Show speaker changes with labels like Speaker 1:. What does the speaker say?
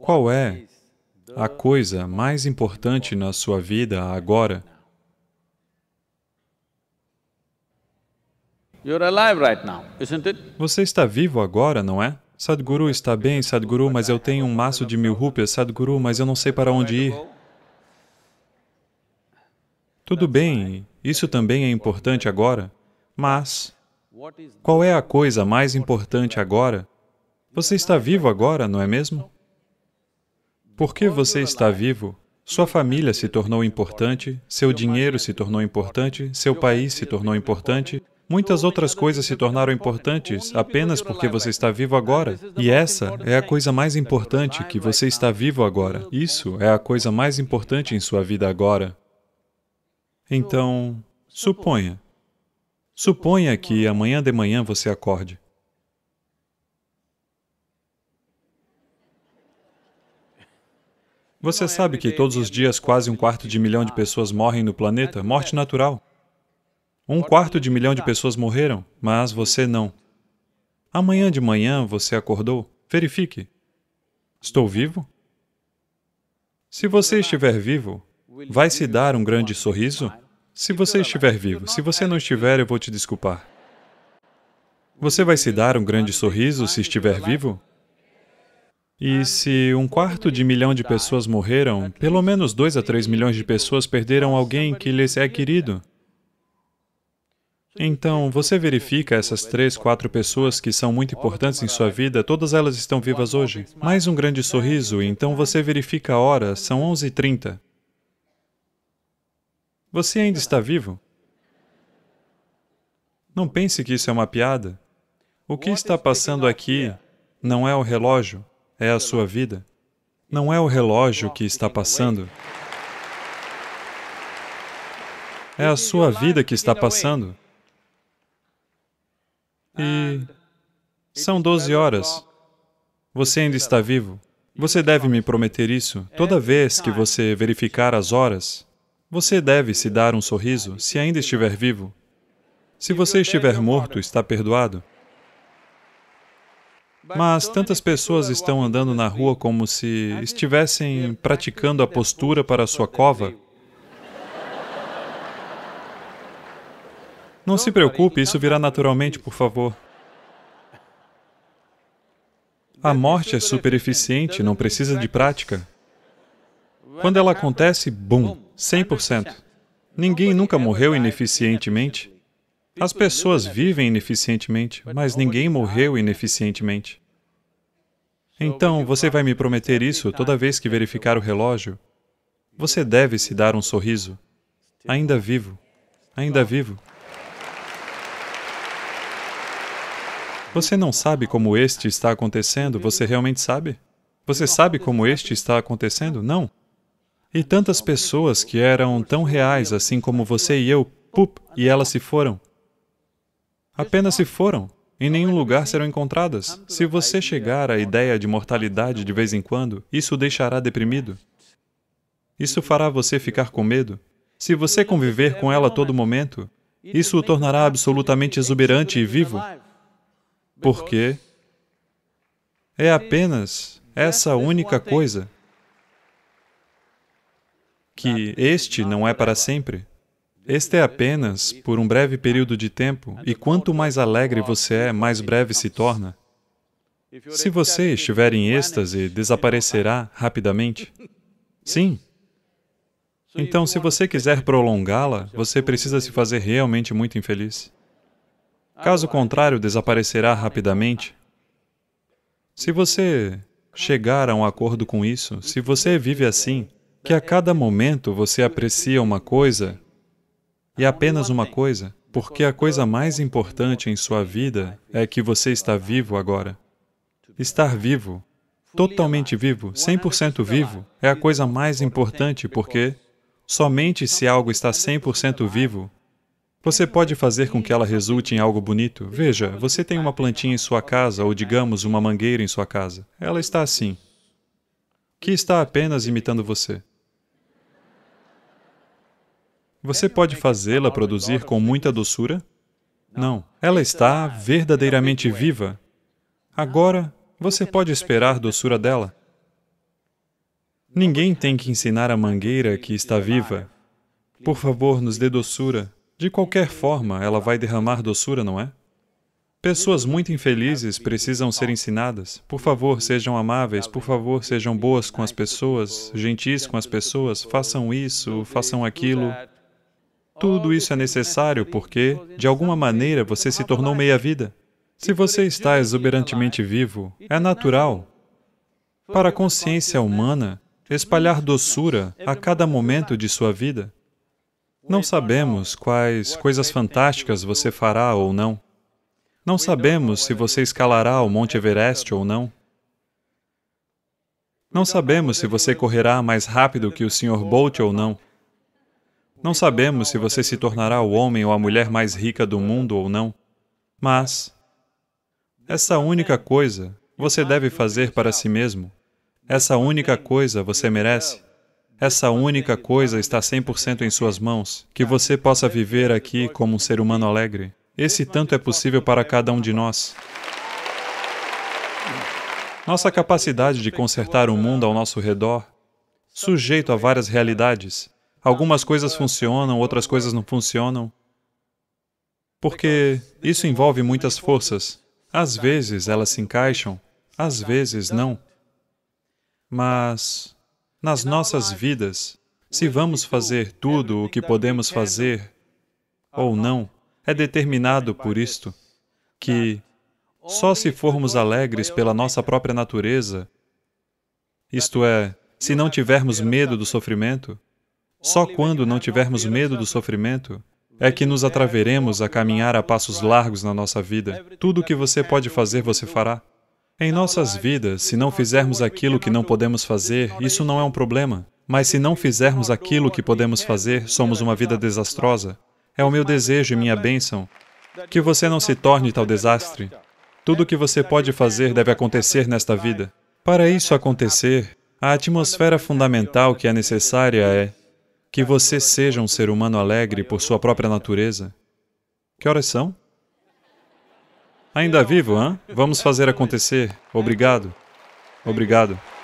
Speaker 1: Qual é a coisa mais importante na sua vida agora? Você está vivo agora, não é? Sadhguru está bem, Sadhguru, mas eu tenho um maço de mil rupias, Sadhguru, mas eu não sei para onde ir. Tudo bem, isso também é importante agora, mas qual é a coisa mais importante agora? Você está vivo agora, não é mesmo? Porque você está vivo, sua família se tornou importante, seu dinheiro é se tornou importante, seu país se é tornou importante, muitas outras coisas se tornaram importantes apenas porque você é está vivo agora. E essa é a coisa mais importante que você está vivo agora. Isso é a coisa mais importante em sua vida agora. Então, suponha. Suponha que amanhã de manhã você acorde. Você é sabe que todos os dias quase um quarto de milhão de pessoas morrem no planeta? Morte é. natural. Um quarto de milhão de pessoas morreram, mas você não. Amanhã de manhã você acordou? Verifique. Estou vivo? Se você estiver vivo, vai se dar um grande sorriso? Se você estiver vivo, se você não estiver, eu vou te desculpar. Você vai se dar um grande sorriso se estiver vivo? E se um quarto de milhão de pessoas morreram, pelo menos 2 a 3 milhões de pessoas perderam alguém que lhes é querido. Então, você verifica essas três, quatro pessoas que são muito importantes em sua vida, todas elas estão vivas hoje. Mais um grande sorriso, então você verifica a hora, são 11h30. Você ainda está vivo? Não pense que isso é uma piada. O que está passando aqui não é o relógio é a sua vida. Não é o relógio que está passando. É a sua vida que está passando. E são 12 horas. Você ainda está vivo. Você deve me prometer isso. Toda vez que você verificar as horas, você deve se dar um sorriso se ainda estiver vivo. Se você estiver morto, está perdoado. Mas tantas pessoas estão andando na rua como se estivessem praticando a postura para a sua cova. Não se preocupe, isso virá naturalmente, por favor. A morte é super eficiente, não precisa de prática. Quando ela acontece, bum, 100%. Ninguém nunca morreu ineficientemente. As pessoas vivem ineficientemente, mas ninguém morreu ineficientemente. Então, você vai me prometer isso toda vez que verificar o relógio? Você deve se dar um sorriso. Ainda vivo. Ainda vivo. Você não sabe como este está acontecendo, você realmente sabe? Você sabe como este está acontecendo? Não. E tantas pessoas que eram tão reais assim como você e eu, pup, e elas se foram. Apenas se foram. Em nenhum lugar serão encontradas. Se você chegar à ideia de mortalidade de vez em quando, isso o deixará deprimido. Isso fará você ficar com medo. Se você conviver com ela todo momento, isso o tornará absolutamente exuberante e vivo. Porque é apenas essa única coisa que este não é para sempre. Este é apenas por um breve período de tempo, e quanto mais alegre você é, mais breve se torna. Se você estiver em êxtase, desaparecerá rapidamente. Sim. Então, se você quiser prolongá-la, você precisa se fazer realmente muito infeliz. Caso contrário, desaparecerá rapidamente. Se você chegar a um acordo com isso, se você vive assim, que a cada momento você aprecia uma coisa, e apenas uma coisa, porque a coisa mais importante em sua vida é que você está vivo agora. Estar vivo, totalmente vivo, 100% vivo, é a coisa mais importante porque somente se algo está 100% vivo, você pode fazer com que ela resulte em algo bonito. Veja, você tem uma plantinha em sua casa, ou digamos, uma mangueira em sua casa. Ela está assim, que está apenas imitando você. Você pode fazê-la produzir com muita doçura? Não. Ela está verdadeiramente viva. Agora, você pode esperar doçura dela. Ninguém tem que ensinar a mangueira que está viva. Por favor, nos dê doçura. De qualquer forma, ela vai derramar doçura, não é? Pessoas muito infelizes precisam ser ensinadas. Por favor, sejam amáveis, por favor, sejam boas com as pessoas, gentis com as pessoas, façam isso, façam aquilo. Tudo isso é necessário porque, de alguma maneira, você se tornou meia-vida. Se você está exuberantemente vivo, é natural, para a consciência humana, espalhar doçura a cada momento de sua vida. Não sabemos quais coisas fantásticas você fará ou não. Não sabemos se você escalará o Monte Everest ou não. Não sabemos se você correrá mais rápido que o Sr. Bolt ou não. Não sabemos se você se tornará o homem ou a mulher mais rica do mundo ou não, mas essa única coisa você deve fazer para si mesmo. Essa única coisa você merece. Essa única coisa está 100% em suas mãos, que você possa viver aqui como um ser humano alegre. Esse tanto é possível para cada um de nós. Nossa capacidade de consertar o mundo ao nosso redor, sujeito a várias realidades, Algumas coisas funcionam, outras coisas não funcionam. Porque isso envolve muitas forças. Às vezes elas se encaixam, às vezes não. Mas, nas nossas vidas, se vamos fazer tudo o que podemos fazer ou não, é determinado por isto, que só se formos alegres pela nossa própria natureza, isto é, se não tivermos medo do sofrimento, só quando não tivermos medo do sofrimento é que nos atraveremos a caminhar a passos largos na nossa vida. Tudo o que você pode fazer, você fará. Em nossas vidas, se não fizermos aquilo que não podemos fazer, isso não é um problema. Mas se não fizermos aquilo que podemos fazer, somos uma vida desastrosa. É o meu desejo e minha bênção que você não se torne tal desastre. Tudo o que você pode fazer deve acontecer nesta vida. Para isso acontecer, a atmosfera fundamental que é necessária é que você seja um ser humano alegre por sua própria natureza. Que horas são? Ainda vivo, hã? Vamos fazer acontecer. Obrigado. Obrigado.